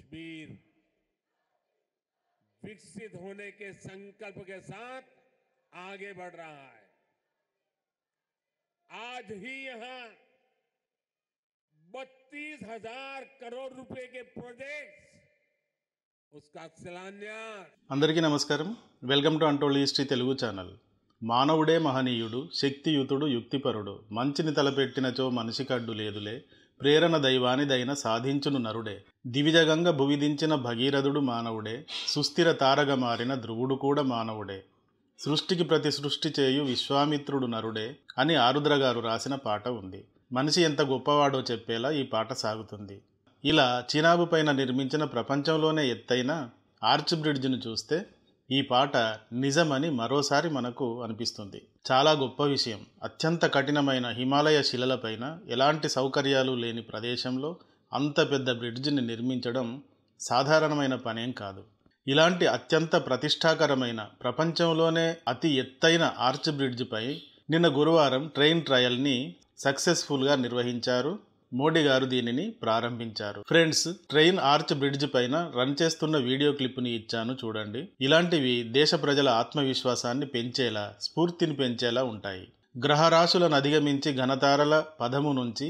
कश्मीर विकसित होने के संकल्प के साथ आगे बढ़ रहा है आज ही यहां बत्तीस हजार करोड़ रुपए के प्रोजेक्ट उसका शिलान्यास अंदर की नमस्कार welcome to untold history Telugu channel మానవుడే మహనీయుడు శక్తియుతుడు యుక్తిపరుడు మంచిని తలపెట్టినచో మనిషి కడ్డు లేదులే ప్రేరణ దైవానిదైన సాధించును నరుడే దివిజగంగ భువిదించిన భగీరథుడు మానవుడే సుస్థిర తారగ మారిన ధ్రువుడు కూడా మానవుడే సృష్టికి ప్రతి సృష్టి చేయు విశ్వామిత్రుడు నరుడే అని ఆరుద్ర గారు రాసిన పాట ఉంది మనిషి ఎంత గొప్పవాడో చెప్పేలా ఈ పాట సాగుతుంది ఇలా చినాబు పైన నిర్మించిన ప్రపంచంలోనే ఎత్తైన ఆర్చ్ బ్రిడ్జ్ను చూస్తే ఈ పాట నిజమని మరోసారి మనకు అనిపిస్తుంది చాలా గొప్ప విషయం అత్యంత కఠినమైన హిమాలయ శిలలపైన ఎలాంటి సౌకర్యాలు లేని ప్రదేశంలో అంత పెద్ద బ్రిడ్జిని నిర్మించడం సాధారణమైన పనేం కాదు ఇలాంటి అత్యంత ప్రతిష్టాకరమైన ప్రపంచంలోనే అతి ఎత్తైన ఆర్చ్ బ్రిడ్జిపై నిన్న గురువారం ట్రైన్ ట్రయల్ని సక్సెస్ఫుల్గా నిర్వహించారు మోడీ గారు దీనిని ప్రారంభించారు ఫ్రెండ్స్ ట్రైన్ ఆర్చ్ బ్రిడ్జ్ పైన రన్ చేస్తున్న వీడియో క్లిప్ని ఇచ్చాను చూడండి ఇలాంటివి దేశ ప్రజల ఆత్మవిశ్వాసాన్ని పెంచేలా స్ఫూర్తిని పెంచేలా ఉంటాయి గ్రహరాశులను అధిగమించి ఘనతారల పదము నుంచి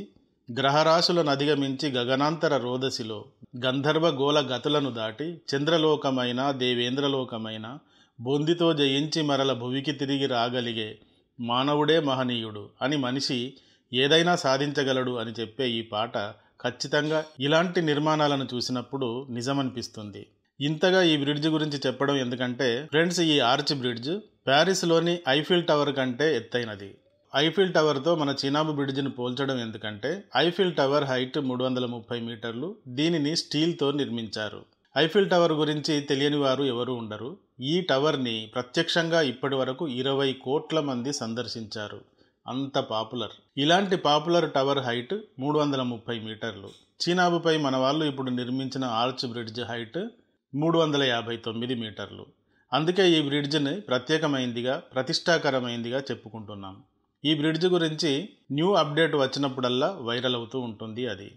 గ్రహరాశులను అధిగమించి గగనాంతర రోదసిలో గంధర్వ గోల గతులను దాటి చంద్రలోకమైన దేవేంద్రలోకమైన బొందితో జయించి మరల భువికి తిరిగి రాగలిగే మానవుడే మహనీయుడు అని మనిషి ఏదైనా సాధించగలడు అని చెప్పే ఈ పాట ఖచ్చితంగా ఇలాంటి నిర్మాణాలను చూసినప్పుడు నిజమనిపిస్తుంది ఇంతగా ఈ బ్రిడ్జ్ గురించి చెప్పడం ఎందుకంటే ఫ్రెండ్స్ ఈ ఆర్చ్ బ్రిడ్జ్ ప్యారిస్లోని ఐఫిల్ టవర్ కంటే ఎత్తైనది ఐఫిల్ టవర్తో మన చినాబు బ్రిడ్జ్ను పోల్చడం ఎందుకంటే ఐఫిల్ టవర్ హైట్ మూడు వందల ముప్పై మీటర్లు దీనిని స్టీల్తో నిర్మించారు ఐఫిల్ టవర్ గురించి తెలియని వారు ఎవరు ఉండరు ఈ టవర్ని ప్రత్యక్షంగా ఇప్పటి వరకు ఇరవై కోట్ల మంది సందర్శించారు అంత పాపులర్ ఇలాంటి పాపులర్ టవర్ హైట్ మూడు వందల ముప్పై మీటర్లు చీనాబుపై మన వాళ్ళు ఇప్పుడు నిర్మించిన ఆర్చ్ బ్రిడ్జ్ హైట్ మూడు వందల యాభై తొమ్మిది మీటర్లు అందుకే ఈ బ్రిడ్జ్ని ప్రత్యేకమైందిగా ప్రతిష్టాకరమైందిగా చెప్పుకుంటున్నాం ఈ బ్రిడ్జ్ గురించి న్యూ అప్డేట్ వచ్చినప్పుడల్లా వైరల్ అవుతూ ఉంటుంది అది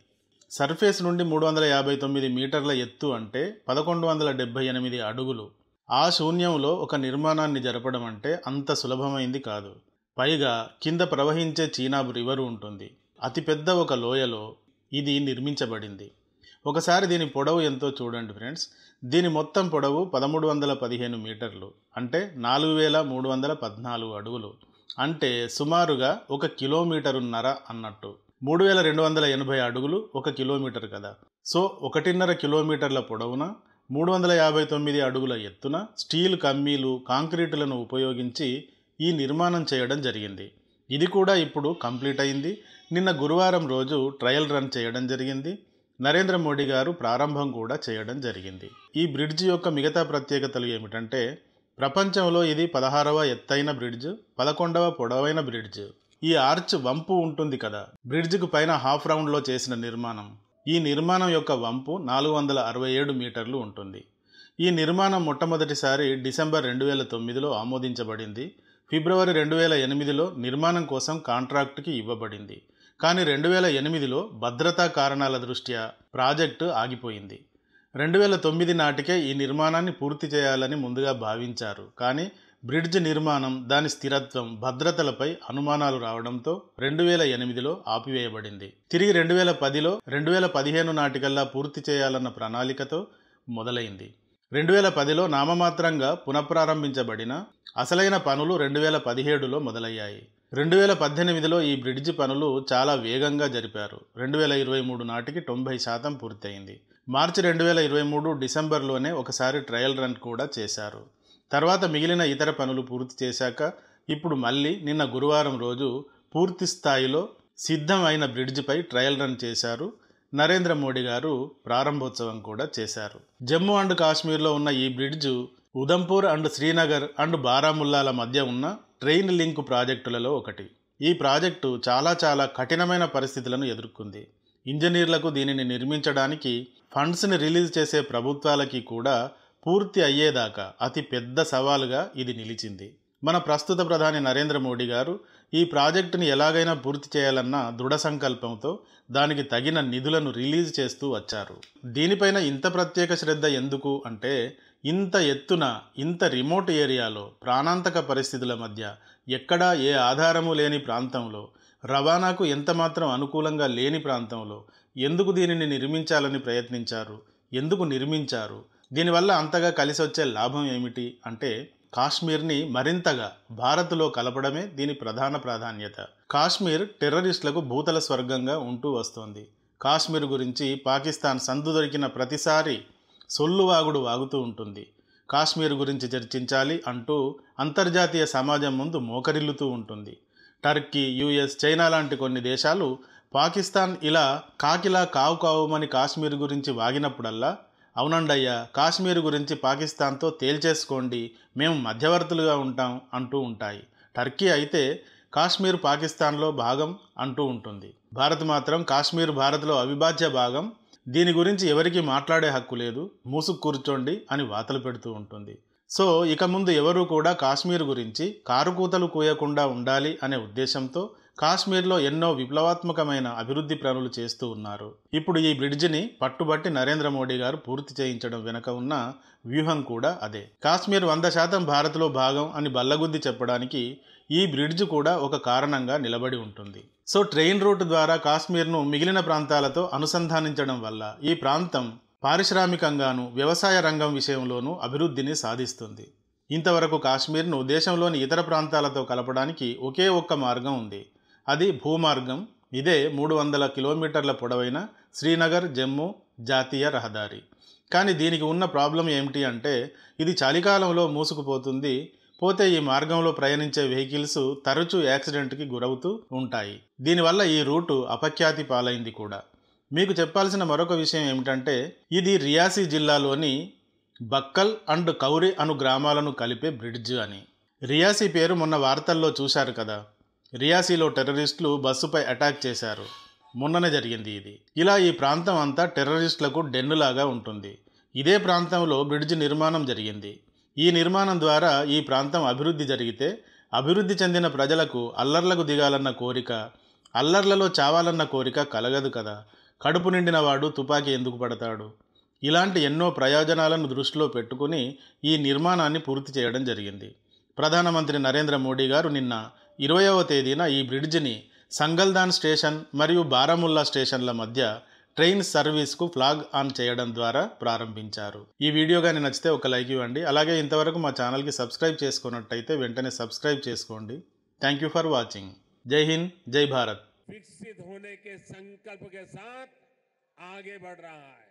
సర్ఫేస్ నుండి మూడు వందల యాభై తొమ్మిది మీటర్ల ఎత్తు అంటే పదకొండు వందల డెబ్భై ఎనిమిది అడుగులు ఆ శూన్యంలో ఒక నిర్మాణాన్ని జరపడం అంటే అంత సులభమైంది కాదు పైగా కింద ప్రవహించే చీనాబ్ రివర్ ఉంటుంది అతిపెద్ద ఒక లోయలో ఇది నిర్మించబడింది ఒకసారి దీని పొడవు ఎంతో చూడండి ఫ్రెండ్స్ దీని మొత్తం పొడవు పదమూడు వందల పదిహేను మీటర్లు అంటే నాలుగు వేల మూడు వందల పద్నాలుగు అడుగులు అంటే సుమారుగా ఒక కిలోమీటరున్నర అన్నట్టు మూడు వేల రెండు వందల ఎనభై అడుగులు ఒక కిలోమీటర్ కదా సో ఒకటిన్నర కిలోమీటర్ల పొడవున మూడు వందల యాభై తొమ్మిది అడుగుల ఎత్తున స్టీల్ కమ్మీలు కాంక్రీటులను ఉపయోగించి ఈ నిర్మాణం చేయడం జరిగింది ఇది కూడా ఇప్పుడు కంప్లీట్ అయింది నిన్న గురువారం రోజు ట్రయల్ రన్ చేయడం జరిగింది నరేంద్ర మోడీ గారు ప్రారంభం కూడా చేయడం జరిగింది ఈ బ్రిడ్జ్ యొక్క మిగతా ప్రత్యేకతలు ఏమిటంటే ప్రపంచంలో ఇది పదహారవ ఎత్తైన బ్రిడ్జ్ పదకొండవ పొడవైన బ్రిడ్జ్ ఈ ఆర్చ్ వంపు ఉంటుంది కదా బ్రిడ్జ్కు పైన హాఫ్ రౌండ్లో చేసిన నిర్మాణం ఈ నిర్మాణం యొక్క వంపు నాలుగు వందల అరవై ఏడు మీటర్లు ఉంటుంది ఈ నిర్మాణం మొట్టమొదటిసారి డిసెంబర్ రెండు వేల తొమ్మిదిలో ఆమోదించబడింది ఫిబ్రవరి రెండు వేల ఎనిమిదిలో నిర్మాణం కోసం కాంట్రాక్టుకి ఇవ్వబడింది కానీ రెండు వేల ఎనిమిదిలో భద్రతా కారణాల దృష్ట్యా ప్రాజెక్టు ఆగిపోయింది రెండు వేల తొమ్మిది నాటికే ఈ నిర్మాణాన్ని పూర్తి చేయాలని ముందుగా భావించారు కానీ బ్రిడ్జ్ నిర్మాణం దాని స్థిరత్వం భద్రతలపై అనుమానాలు రావడంతో రెండు వేల ఎనిమిదిలో ఆపివేయబడింది తిరిగి రెండు వేల పదిలో రెండు వేల పదిహేను నాటికల్లా పూర్తి చేయాలన్న ప్రణాళికతో మొదలైంది రెండు వేల పదిలో నామమాత్రంగా పునఃప్రారంభించబడిన అసలైన పనులు రెండు వేల పదిహేడులో మొదలయ్యాయి రెండు వేల పద్దెనిమిదిలో ఈ బ్రిడ్జి పనులు చాలా వేగంగా జరిపారు రెండు వేల ఇరవై మూడు నాటికి తొంభై శాతం పూర్తయింది మార్చి రెండు వేల ఇరవై మూడు డిసెంబర్లోనే ఒకసారి ట్రయల్ రన్ కూడా చేశారు తర్వాత మిగిలిన ఇతర పనులు పూర్తి చేశాక ఇప్పుడు మళ్ళీ నిన్న గురువారం రోజు పూర్తి స్థాయిలో సిద్ధమైన బ్రిడ్జిపై ట్రయల్ రన్ చేశారు నరేంద్ర మోడీ గారు ప్రారంభోత్సవం కూడా చేశారు జమ్మూ అండ్ కాశ్మీర్లో ఉన్న ఈ bridge Udhampur and Srinagar and బారాముల్లాల మధ్య ఉన్న ట్రైన్ లింక్ ప్రాజెక్టులలో ఒకటి ఈ ప్రాజెక్టు చాలా చాలా కఠినమైన పరిస్థితులను ఎదుర్కొంది ఇంజనీర్లకు దీనిని నిర్మించడానికి ఫండ్స్ని రిలీజ్ చేసే ప్రభుత్వాలకి కూడా పూర్తి అయ్యేదాకా అతి పెద్ద సవాలుగా ఇది నిలిచింది మన ప్రస్తుత ప్రధాని నరేంద్ర మోడీ గారు ఈ ప్రాజెక్టుని ఎలాగైనా పూర్తి చేయాలన్న దృఢ సంకల్పంతో దానికి తగిన నిధులను రిలీజ్ చేస్తూ వచ్చారు దీనిపైన ఇంత ప్రత్యేక శ్రద్ధ ఎందుకు అంటే ఇంత ఎత్తున ఇంత రిమోట్ ఏరియాలో ప్రాణాంతక పరిస్థితుల మధ్య ఎక్కడా ఏ ఆధారము లేని ప్రాంతంలో రవాణాకు ఎంతమాత్రం అనుకూలంగా లేని ప్రాంతంలో ఎందుకు దీనిని నిర్మించాలని ప్రయత్నించారు ఎందుకు నిర్మించారు దీనివల్ల అంతగా కలిసి వచ్చే లాభం ఏమిటి అంటే కాశ్మీర్ని మరింతగా భారత్లో కలపడమే దీని ప్రధాన ప్రాధాన్యత కాశ్మీర్ టెర్రరిస్టులకు భూతల స్వర్గంగా ఉంటూ వస్తోంది కాశ్మీర్ గురించి పాకిస్తాన్ సందు దొరికిన ప్రతిసారి సొల్లువాగుడు వాగుతూ ఉంటుంది కాశ్మీర్ గురించి చర్చించాలి అంటూ అంతర్జాతీయ సమాజం ముందు మోకరిల్లుతూ ఉంటుంది టర్కీ యుఎస్ చైనా లాంటి కొన్ని దేశాలు పాకిస్తాన్ ఇలా కాకిలా కావు కావుమని కాశ్మీర్ గురించి వాగినప్పుడల్లా అవునండి కాశ్మీర్ గురించి పాకిస్తాన్తో తేల్చేసుకోండి మేము మధ్యవర్తులుగా ఉంటాం అంటూ ఉంటాయి టర్కీ అయితే కాశ్మీర్ పాకిస్తాన్లో భాగం అంటూ ఉంటుంది భారత్ మాత్రం కాశ్మీర్ భారత్లో అవిభాజ్య భాగం దీని గురించి ఎవరికి మాట్లాడే హక్కు లేదు మూసుకు కూర్చోండి అని వాతలు పెడుతూ ఉంటుంది సో ఇక ముందు ఎవరూ కూడా కాశ్మీర్ గురించి కారుకూతలు కూయకుండా ఉండాలి అనే ఉద్దేశంతో కాశ్మీర్లో ఎన్నో విప్లవాత్మకమైన అభివృద్ధి ప్రణులు చేస్తూ ఉన్నారు ఇప్పుడు ఈ బ్రిడ్జిని పట్టుబట్టి నరేంద్ర మోడీ గారు పూర్తి చేయించడం వెనుక ఉన్న వ్యూహం కూడా అదే కాశ్మీర్ వంద శాతం భారత్లో భాగం అని బల్లగుద్ది చెప్పడానికి ఈ బ్రిడ్జ్ కూడా ఒక కారణంగా నిలబడి ఉంటుంది సో ట్రైన్ రూట్ ద్వారా కాశ్మీర్ను మిగిలిన ప్రాంతాలతో అనుసంధానించడం వల్ల ఈ ప్రాంతం పారిశ్రామికంగాను వ్యవసాయ రంగం విషయంలోనూ అభివృద్ధిని సాధిస్తుంది ఇంతవరకు కాశ్మీర్ను దేశంలోని ఇతర ప్రాంతాలతో కలపడానికి ఒకే ఒక్క మార్గం ఉంది అది భూమార్గం ఇదే మూడు వందల కిలోమీటర్ల పొడవైన శ్రీనగర్ జమ్మూ జాతీయ రహదారి కానీ దీనికి ఉన్న ప్రాబ్లం ఏమిటి అంటే ఇది చలికాలంలో మూసుకుపోతుంది పోతే ఈ మార్గంలో ప్రయాణించే వెహికల్స్ తరచూ యాక్సిడెంట్కి గురవుతూ ఉంటాయి దీనివల్ల ఈ రూటు అపఖ్యాతి పాలైంది కూడా మీకు చెప్పాల్సిన మరొక విషయం ఏమిటంటే ఇది రియాసీ జిల్లాలోని బక్కల్ అండ్ కౌరి అను గ్రామాలను కలిపే బ్రిడ్జ్ అని రియాసీ పేరు మొన్న వార్తల్లో చూశారు కదా రియాసీలో టెర్రరిస్టులు బస్సుపై అటాక్ చేశారు మొన్ననే జరిగింది ఇది ఇలా ఈ ప్రాంతం అంతా టెర్రరిస్టులకు డెన్నులాగా ఉంటుంది ఇదే ప్రాంతంలో బ్రిడ్జ్ నిర్మాణం జరిగింది ఈ నిర్మాణం ద్వారా ఈ ప్రాంతం అభివృద్ధి జరిగితే అభివృద్ధి చెందిన ప్రజలకు అల్లర్లకు దిగాలన్న కోరిక అల్లర్లలో చావాలన్న కోరిక కలగదు కదా కడుపు నిండిన వాడు తుపాకీ ఎందుకు పడతాడు ఇలాంటి ఎన్నో ప్రయోజనాలను దృష్టిలో పెట్టుకుని ఈ నిర్మాణాన్ని పూర్తి చేయడం జరిగింది ప్రధానమంత్రి నరేంద్ర మోడీ గారు నిన్న ఇరవయవ తేదీన ఈ బ్రిడ్జిని సంగల్దాన్ స్టేషన్ మరియు బారాముల్లా స్టేషన్ల మధ్య ట్రైన్ సర్వీస్కు ఫ్లాగ్ ఆన్ చేయడం ద్వారా ప్రారంభించారు ఈ వీడియో కానీ నచ్చితే ఒక లైక్ ఇవ్వండి అలాగే ఇంతవరకు మా ఛానల్కి సబ్స్క్రైబ్ చేసుకున్నట్టయితే వెంటనే సబ్స్క్రైబ్ చేసుకోండి థ్యాంక్ యూ ఫర్ వాచింగ్ జై హింద్ జై భారత్ వికసిత్ హోనే కే సంకల్ప కే సాత్ ఆగే బఢ్ రహా హై